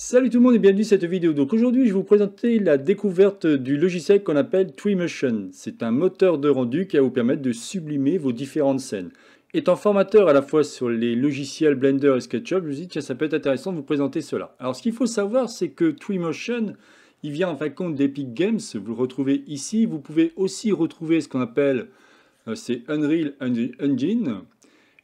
Salut tout le monde et bienvenue dans cette vidéo. Donc aujourd'hui, je vais vous présenter la découverte du logiciel qu'on appelle Twimotion. C'est un moteur de rendu qui va vous permettre de sublimer vos différentes scènes. Étant formateur à la fois sur les logiciels Blender et SketchUp, je me suis que ça peut être intéressant de vous présenter cela. Alors ce qu'il faut savoir, c'est que Twimotion, il vient en fin de compte d'Epic Games. Vous le retrouvez ici. Vous pouvez aussi retrouver ce qu'on appelle euh, c'est Unreal Engine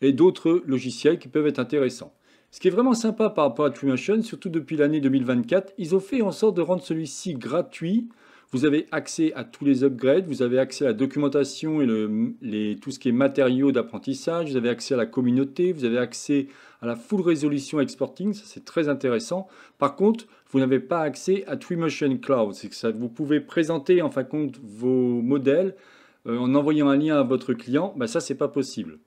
et d'autres logiciels qui peuvent être intéressants. Ce qui est vraiment sympa par rapport à Trimotion, surtout depuis l'année 2024, ils ont fait en sorte de rendre celui-ci gratuit. Vous avez accès à tous les upgrades, vous avez accès à la documentation et tout ce qui est matériaux d'apprentissage, vous avez accès à la communauté, vous avez accès à la full résolution exporting, ça c'est très intéressant. Par contre, vous n'avez pas accès à Twinmotion Cloud, c'est que vous pouvez présenter en fin de compte vos modèles euh, en envoyant un lien à votre client, bah, ça c'est pas possible.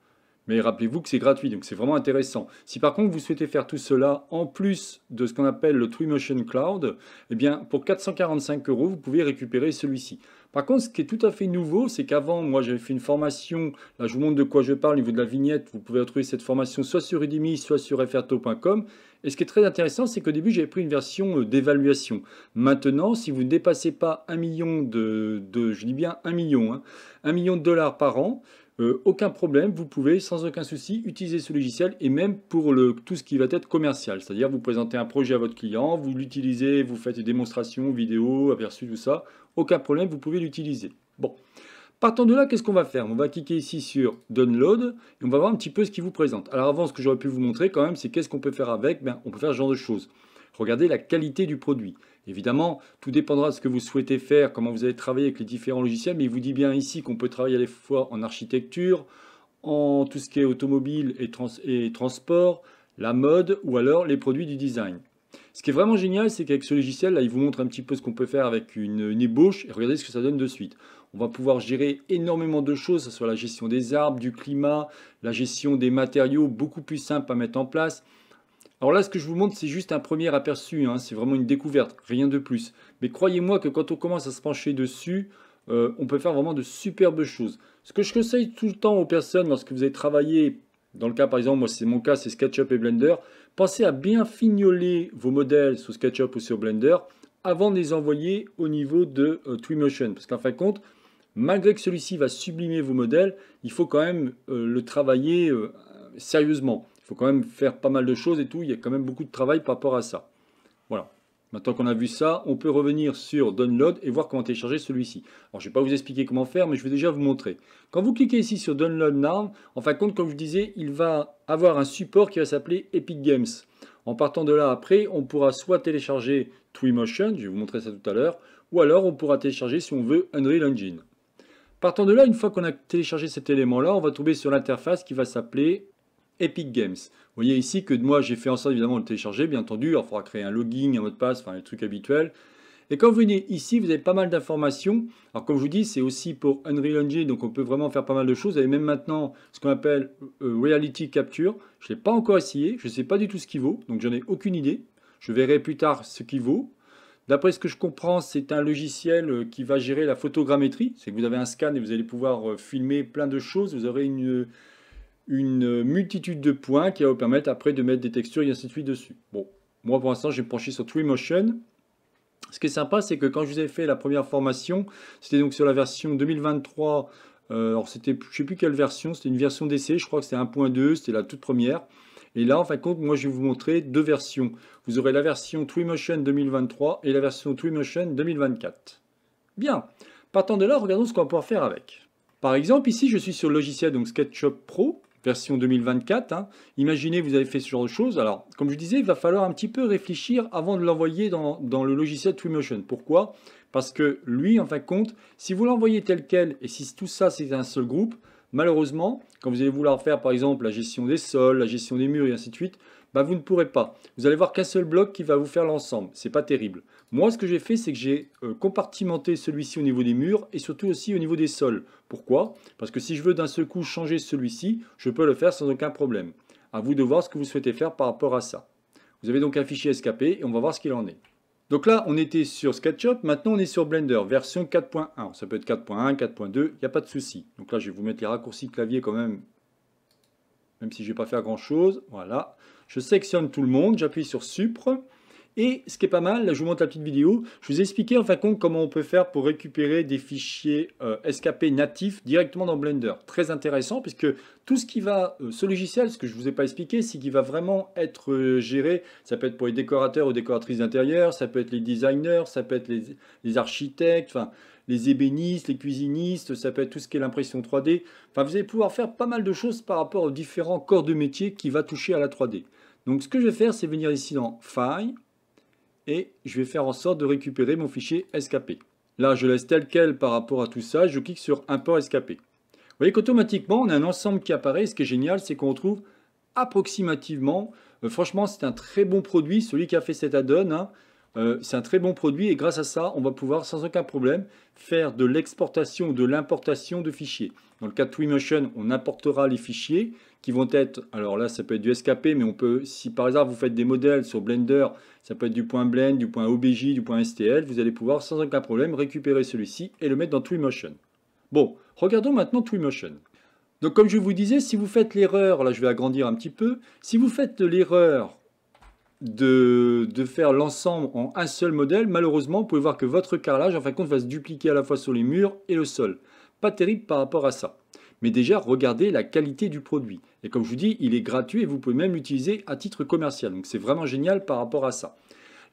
Mais rappelez-vous que c'est gratuit, donc c'est vraiment intéressant. Si par contre vous souhaitez faire tout cela en plus de ce qu'on appelle le Truemotion Cloud, eh bien pour 445 euros, vous pouvez récupérer celui-ci. Par contre, ce qui est tout à fait nouveau, c'est qu'avant, moi j'avais fait une formation, là je vous montre de quoi je parle au niveau de la vignette, vous pouvez retrouver cette formation soit sur Udemy, soit sur frto.com. Et ce qui est très intéressant, c'est qu'au début, j'avais pris une version euh, d'évaluation. Maintenant, si vous ne dépassez pas 1 million de, je dis bien million, hein, un million de dollars par an, euh, aucun problème, vous pouvez sans aucun souci utiliser ce logiciel et même pour tout ce qui va être commercial. C'est-à-dire vous présentez un projet à votre client, vous l'utilisez, vous faites des démonstrations, vidéos, aperçus, tout ça. Aucun problème, vous pouvez l'utiliser. Bon. Partant de là, qu'est-ce qu'on va faire On va cliquer ici sur Download et on va voir un petit peu ce qu'il vous présente. Alors avant, ce que j'aurais pu vous montrer quand même, c'est qu'est-ce qu'on peut faire avec ben, On peut faire ce genre de choses. Regardez la qualité du produit. Évidemment, tout dépendra de ce que vous souhaitez faire, comment vous allez travailler avec les différents logiciels, mais il vous dit bien ici qu'on peut travailler à la fois en architecture, en tout ce qui est automobile et, transport, la mode ou alors les produits du design. Ce qui est vraiment génial, c'est qu'avec ce logiciel, là, il vous montre un petit peu ce qu'on peut faire avec une, ébauche et regardez ce que ça donne de suite. On va pouvoir gérer énormément de choses, que ce soit la gestion des arbres, du climat, la gestion des matériaux, beaucoup plus simple à mettre en place. Alors là, ce que je vous montre, c'est juste un premier aperçu, hein, c'est vraiment une découverte, rien de plus. Mais croyez-moi que quand on commence à se pencher dessus, euh, on peut faire vraiment de superbes choses. Ce que je conseille tout le temps aux personnes lorsque vous avez travaillé, dans le cas par exemple, moi c'est mon cas, c'est SketchUp et Blender, pensez à bien fignoler vos modèles sur SketchUp ou sur Blender avant de les envoyer au niveau de euh, Twinmotion. Parce qu'en fin de compte, malgré que celui-ci va sublimer vos modèles, il faut quand même euh, le travailler sérieusement faut quand même faire pas mal de choses et tout. Il y a quand même beaucoup de travail par rapport à ça. Voilà. Maintenant qu'on a vu ça, on peut revenir sur Download et voir comment télécharger celui-ci. Alors, je ne vais pas vous expliquer comment faire, mais je vais déjà vous montrer. Quand vous cliquez ici sur Download Now, en fin de compte, comme je disais, il va avoir un support qui va s'appeler Epic Games. En partant de là, après, on pourra soit télécharger 3Motion, je vais vous montrer ça tout à l'heure, ou alors on pourra télécharger, si on veut, Unreal Engine. Partant de là, une fois qu'on a téléchargé cet élément-là, on va tomber sur l'interface qui va s'appeler Epic Games. Vous voyez ici que moi j'ai fait en sorte évidemment de le télécharger, bien entendu, Alors, il faudra créer un login, un mot de passe, enfin les trucs habituels. Et quand vous venez ici, vous avez pas mal d'informations. Alors comme je vous dis, c'est aussi pour Unreal Engine, donc on peut vraiment faire pas mal de choses. Vous avez même maintenant ce qu'on appelle euh, Reality Capture. Je ne l'ai pas encore essayé, je ne sais pas du tout ce qu'il vaut, donc j'en ai aucune idée. Je verrai plus tard ce qu'il vaut. D'après ce que je comprends, c'est un logiciel euh, qui va gérer la photogrammétrie. C'est que vous avez un scan et vous allez pouvoir euh, filmer plein de choses. Vous aurez une une multitude de points qui va vous permettre après de mettre des textures et ainsi de suite dessus. Bon, moi pour l'instant j'ai penché sur Twinmotion. Ce qui est sympa, c'est que quand je vous ai fait la première formation, c'était donc sur la version 2023, euh, alors c'était, je ne sais plus quelle version, c'était une version d'essai, je crois que c'était 1.2, c'était la toute première. Et là, en fin de compte, moi, je vais vous montrer deux versions. Vous aurez la version Twinmotion 2023 et la version Twinmotion 2024. Bien. Partant de là, regardons ce qu'on va pouvoir faire avec. Par exemple, ici, je suis sur le logiciel donc SketchUp Pro version 2024. Hein. Imaginez, vous avez fait ce genre de choses. Alors, comme je disais, il va falloir un petit peu réfléchir avant de l'envoyer dans, le logiciel Twinmotion. Pourquoi Parce que lui, en fin de compte, si vous l'envoyez tel quel et si tout ça c'est un seul groupe, malheureusement, quand vous allez vouloir faire par exemple la gestion des sols, la gestion des murs et ainsi de suite, bah, vous ne pourrez pas. Vous allez voir qu'un seul bloc qui va vous faire l'ensemble. C'est pas terrible. Moi, ce que j'ai fait, c'est que j'ai euh, compartimenté celui-ci au niveau des murs et surtout aussi au niveau des sols. Pourquoi Parce que si je veux d'un seul coup changer celui-ci, je peux le faire sans aucun problème. À vous de voir ce que vous souhaitez faire par rapport à ça. Vous avez donc un fichier SKP et on va voir ce qu'il en est. Donc là, on était sur SketchUp, maintenant on est sur Blender, version 4.1. Ça peut être 4.1, 4.2, il n'y a pas de souci. Donc là, je vais vous mettre les raccourcis clavier quand même, même si je vais pas faire grand-chose. Voilà, je sélectionne tout le monde, j'appuie sur Supre. Et ce qui est pas mal, là je vous montre la petite vidéo, je vous ai expliqué en fin de compte comment on peut faire pour récupérer des fichiers euh, SKP natifs directement dans Blender. Très intéressant puisque tout ce qui va, euh, ce logiciel, ce que je ne vous ai pas expliqué, c'est qu'il va vraiment être euh, géré, ça peut être pour les décorateurs ou décoratrices d'intérieur, ça peut être les designers, ça peut être les, architectes, enfin les ébénistes, les cuisinistes, ça peut être tout ce qui est l'impression 3D. Enfin, vous allez pouvoir faire pas mal de choses par rapport aux différents corps de métier qui va toucher à la 3D. Donc, ce que je vais faire, c'est venir ici dans File, et je vais faire en sorte de récupérer mon fichier SKP. Là, je laisse tel quel par rapport à tout ça, je clique sur Import SKP ». Vous voyez qu'automatiquement, on a un ensemble qui apparaît. Ce qui est génial, c'est qu'on trouve approximativement, euh, franchement, c'est un très bon produit, celui qui a fait cet add-on. Hein. Euh, c'est un très bon produit et grâce à ça, on va pouvoir sans aucun problème faire de l'exportation ou de l'importation de fichiers. Dans le cas de Twinmotion, on importera les fichiers qui vont être, alors là ça peut être du SKP, mais on peut, si par hasard vous faites des modèles sur Blender, ça peut être du point blend, du point OBJ, du point STL, vous allez pouvoir sans aucun problème récupérer celui-ci et le mettre dans Twinmotion. Bon, regardons maintenant Twinmotion. Donc comme je vous disais, si vous faites l'erreur, là je vais agrandir un petit peu, si vous faites l'erreur de, de, faire l'ensemble en un seul modèle, malheureusement, vous pouvez voir que votre carrelage, en fin de compte, va se dupliquer à la fois sur les murs et le sol. Pas terrible par rapport à ça mais déjà regardez la qualité du produit. Et comme je vous dis, il est gratuit et vous pouvez même l'utiliser à titre commercial. Donc c'est vraiment génial par rapport à ça.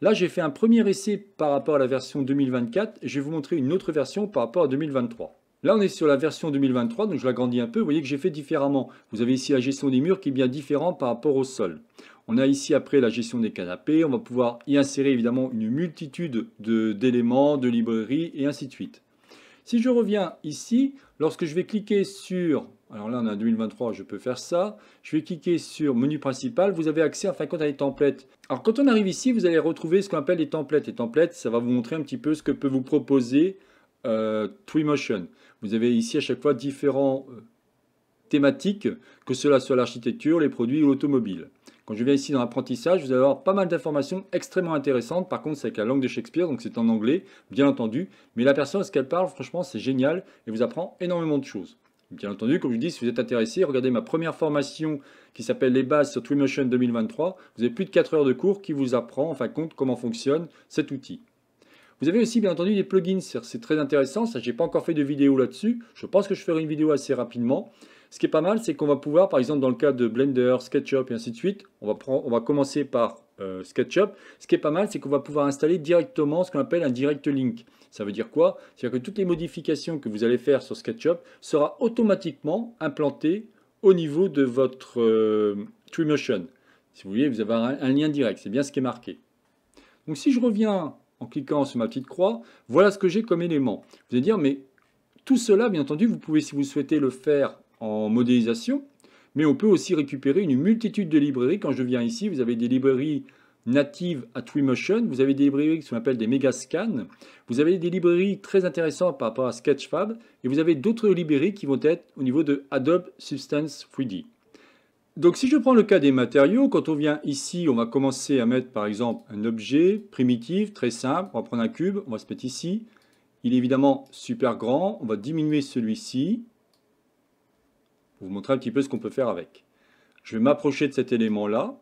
Là, j'ai fait un premier essai par rapport à la version 2024. je vais vous montrer une autre version par rapport à 2023. Là, on est sur la version 2023, donc je l'agrandis un peu. Vous voyez que j'ai fait différemment. Vous avez ici la gestion des murs qui est bien différente par rapport au sol. On a ici après la gestion des canapés. On va pouvoir y insérer évidemment une multitude d'éléments, de librairies et ainsi de suite. Si je reviens ici, lorsque je vais cliquer sur, alors là on a 2023, je peux faire ça, je vais cliquer sur menu principal, vous avez accès en fin de compte à des templates. Alors quand on arrive ici, vous allez retrouver ce qu'on appelle les templates. Les templates, ça va vous montrer un petit peu ce que peut vous proposer euh, Vous avez ici à chaque fois différents euh, thématiques, que cela soit l'architecture, les produits ou l'automobile. Quand je viens ici dans l'apprentissage, vous allez avoir pas mal d'informations extrêmement intéressantes. Par contre, c'est avec la langue de Shakespeare, donc c'est en anglais, bien entendu. Mais la personne, ce qu'elle parle, franchement, c'est génial et vous apprend énormément de choses. Bien entendu, comme je vous dis, si vous êtes intéressé, regardez ma première formation qui s'appelle Les bases sur Twimotion 2023. Vous avez plus de 4 heures de cours qui vous apprend, en fin compte, comment fonctionne cet outil. Vous avez aussi bien entendu des plugins, c'est très intéressant, ça n'ai pas encore fait de vidéo là-dessus, je pense que je ferai une vidéo assez rapidement. Ce qui est pas mal, c'est qu'on va pouvoir, par exemple, dans le cas de Blender, SketchUp et ainsi de suite, on va, on va commencer par euh, SketchUp. Ce qui est pas mal, c'est qu'on va pouvoir installer directement ce qu'on appelle un direct link. Ça veut dire quoi C'est-à-dire que toutes les modifications que vous allez faire sur SketchUp sera automatiquement implantées au niveau de votre euh, TreeMotion. Si vous voulez, vous avez un, un lien direct. C'est bien ce qui est marqué. Donc si je reviens en cliquant sur ma petite croix, voilà ce que j'ai comme élément. Vous allez dire, mais tout cela, bien entendu, vous pouvez, si vous souhaitez le faire en modélisation, mais on peut aussi récupérer une multitude de librairies. Quand je viens ici, vous avez des librairies natives à 3Motion, vous avez des librairies qui s'appellent des Megascans, vous avez des librairies très intéressantes par rapport à Sketchfab, et vous avez d'autres librairies qui vont être au niveau de Adobe Substance 3D. Donc si je prends le cas des matériaux, quand on vient ici, on va commencer à mettre par exemple un objet primitif, très simple, on va prendre un cube, on va se mettre ici, il est évidemment super grand, on va diminuer celui-ci, vous montrer un petit peu ce qu'on peut faire avec. Je vais m'approcher de cet élément-là,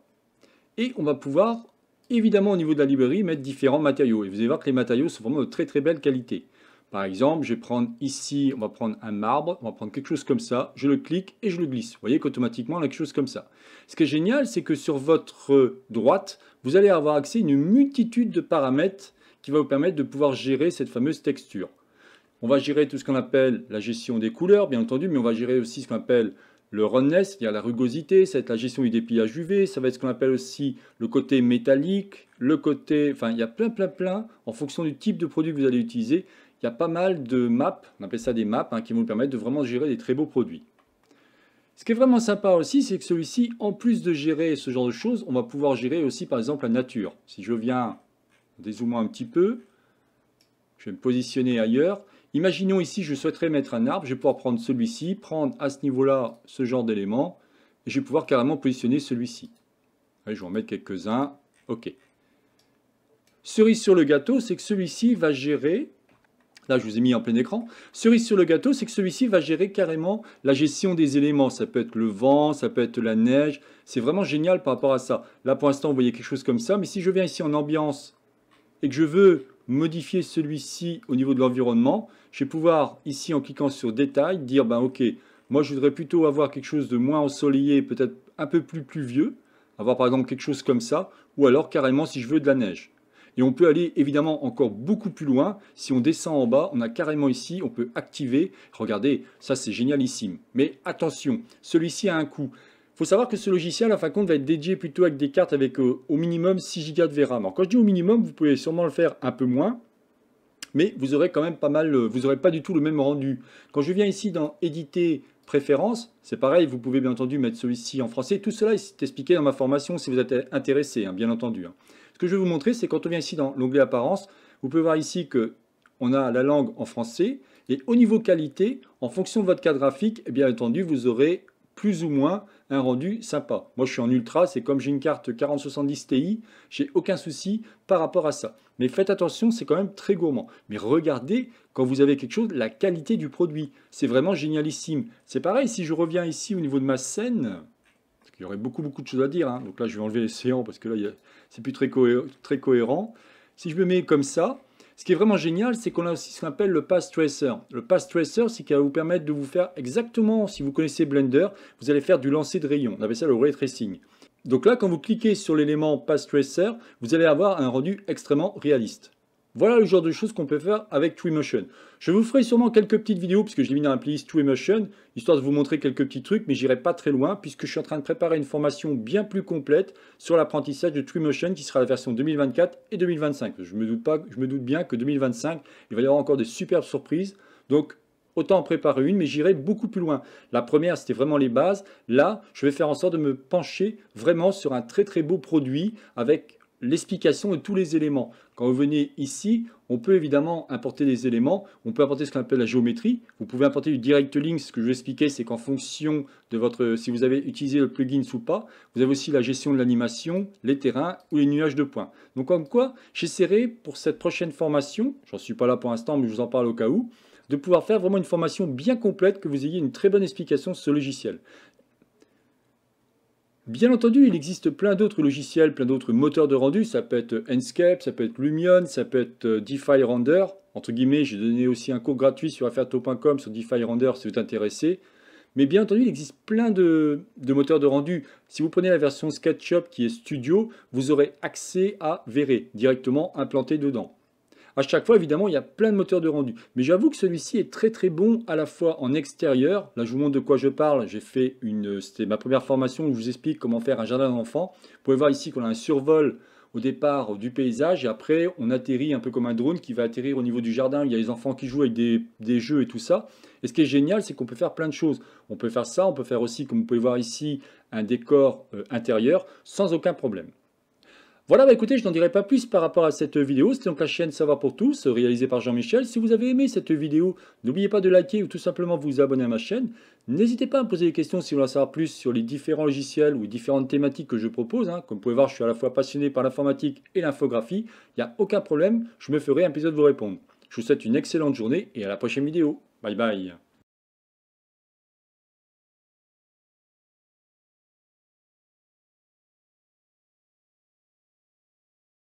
et on va pouvoir, évidemment au niveau de la librairie, mettre différents matériaux. Et vous allez voir que les matériaux sont vraiment de très très belle qualité. Par exemple, je vais prendre ici, on va prendre un marbre, on va prendre quelque chose comme ça, je le clique et je le glisse. Vous voyez qu'automatiquement, on a quelque chose comme ça. Ce qui est génial, c'est que sur votre droite, vous allez avoir accès à une multitude de paramètres qui va vous permettre de pouvoir gérer cette fameuse texture. On va gérer tout ce qu'on appelle la gestion des couleurs, bien entendu, mais on va gérer aussi ce qu'on appelle le runness, c'est-à-dire la rugosité, ça va être la gestion du dépliage UV, ça va être ce qu'on appelle aussi le côté métallique, le côté... Enfin, il y a plein, plein, plein, en fonction du type de produit que vous allez utiliser, il y a pas mal de maps, on appelle ça des maps, hein, qui vont vous permettre de vraiment gérer des très beaux produits. Ce qui est vraiment sympa aussi, c'est que celui-ci, en plus de gérer ce genre de choses, on va pouvoir gérer aussi, par exemple, la nature. Si je viens dézoomer un petit peu, je vais me positionner ailleurs, Imaginons ici, je souhaiterais mettre un arbre, je vais pouvoir prendre celui-ci, prendre à ce niveau-là ce genre d'élément, et je vais pouvoir carrément positionner celui-ci. Je vais en mettre quelques-uns. OK. Cerise sur le gâteau, c'est que celui-ci va gérer, là je vous ai mis en plein écran, cerise sur le gâteau, c'est que celui-ci va gérer carrément la gestion des éléments. Ça peut être le vent, ça peut être la neige, c'est vraiment génial par rapport à ça. Là pour l'instant, vous voyez quelque chose comme ça, mais si je viens ici en ambiance et que je veux modifier celui-ci au niveau de l'environnement, je vais pouvoir ici en cliquant sur détail dire ben ok, moi je voudrais plutôt avoir quelque chose de moins ensoleillé, peut-être un peu plus pluvieux, avoir par exemple quelque chose comme ça, ou alors carrément si je veux de la neige. Et on peut aller évidemment encore beaucoup plus loin. Si on descend en bas, on a carrément ici, on peut activer. Regardez, ça c'est génialissime. Mais attention, celui-ci a un coût. Il faut savoir que ce logiciel, en fin compte, va être dédié plutôt avec des cartes avec euh, au minimum 6 Go de VRAM. quand je dis au minimum, vous pouvez sûrement le faire un peu moins, mais vous aurez quand même pas mal, euh, vous n'aurez pas du tout le même rendu. Quand je viens ici dans éditer préférences, c'est pareil, vous pouvez bien entendu mettre celui-ci en français. Tout cela est expliqué dans ma formation si vous êtes intéressé, hein, bien entendu. Hein. Ce que je vais vous montrer, c'est quand on vient ici dans l'onglet apparence, vous pouvez voir ici que on a la langue en français et au niveau qualité, en fonction de votre carte graphique, eh bien entendu, vous aurez plus ou moins rendu sympa. Moi, je suis en ultra, c'est comme j'ai une carte 4070 Ti, j'ai aucun souci par rapport à ça. Mais faites attention, c'est quand même très gourmand. Mais regardez, quand vous avez quelque chose, la qualité du produit. C'est vraiment génialissime. C'est pareil, si je reviens ici au niveau de ma scène, parce qu'il y aurait beaucoup, beaucoup de choses à dire. Hein. Donc là, je vais enlever les séants parce que là, c'est plus très, très cohérent. Si je me mets comme ça, ce qui est vraiment génial, c'est qu'on a aussi ce qu'on appelle le pass Tracer. Le pass Tracer, c'est qu'il va vous permettre de vous faire exactement, si vous connaissez Blender, vous allez faire du lancer de rayon. On appelle ça le Ray Tracing. Donc là, quand vous cliquez sur l'élément Pass Tracer, vous allez avoir un rendu extrêmement réaliste. Voilà le genre de choses qu'on peut faire avec Twinmotion. Je vous ferai sûrement quelques petites vidéos, puisque je mis dans la playlist Twinmotion, histoire de vous montrer quelques petits trucs, mais j'irai pas très loin, puisque je suis en train de préparer une formation bien plus complète sur l'apprentissage de Twinmotion qui sera la version 2024 et 2025. Je me doute, pas, je me doute bien que 2025, il va y avoir encore des superbes surprises, donc autant en préparer une, mais j'irai beaucoup plus loin. La première, c'était vraiment les bases. Là, je vais faire en sorte de me pencher vraiment sur un très très beau produit avec l'explication de tous les éléments. Quand vous venez ici, on peut évidemment importer des éléments, on peut importer ce qu'on appelle la géométrie, vous pouvez importer du direct link, ce que je vais expliquer, c'est qu'en fonction de votre, si vous avez utilisé le plugin ou pas, vous avez aussi la gestion de l'animation, les terrains ou les nuages de points. Donc en quoi, j'essaierai pour cette prochaine formation, j'en suis pas là pour l'instant mais je vous en parle au cas où, de pouvoir faire vraiment une formation bien complète, que vous ayez une très bonne explication sur ce logiciel. Bien entendu, il existe plein d'autres logiciels, plein d'autres moteurs de rendu. Ça peut être Enscape, ça peut être Lumion, ça peut être euh, DeFi Render. Entre guillemets, j'ai donné aussi un cours gratuit sur afferto.com sur DeFi Render si vous êtes intéressé. Mais bien entendu, il existe plein de, moteurs de rendu. Si vous prenez la version SketchUp qui est Studio, vous aurez accès à Vray directement implanté dedans. À chaque fois, évidemment, il y a plein de moteurs de rendu. Mais j'avoue que celui-ci est très très bon à la fois en extérieur. Là, je vous montre de quoi je parle. J'ai fait une, c'était ma première formation où je vous explique comment faire un jardin d'enfants. Vous pouvez voir ici qu'on a un survol au départ du paysage et après on atterrit un peu comme un drone qui va atterrir au niveau du jardin. Il y a les enfants qui jouent avec des, jeux et tout ça. Et ce qui est génial, c'est qu'on peut faire plein de choses. On peut faire ça, on peut faire aussi, comme vous pouvez voir ici, un décor euh, intérieur sans aucun problème. Voilà, bah écoutez, je n'en dirai pas plus par rapport à cette vidéo. C'était donc la chaîne Savoir pour tous, réalisée par Jean-Michel. Si vous avez aimé cette vidéo, n'oubliez pas de liker ou tout simplement vous abonner à ma chaîne. N'hésitez pas à me poser des questions si vous voulez en savoir plus sur les différents logiciels ou différentes thématiques que je propose. Hein. Comme vous pouvez voir, je suis à la fois passionné par l'informatique et l'infographie. Il n'y a aucun problème, je me ferai un épisode de vous répondre. Je vous souhaite une excellente journée et à la prochaine vidéo. Bye bye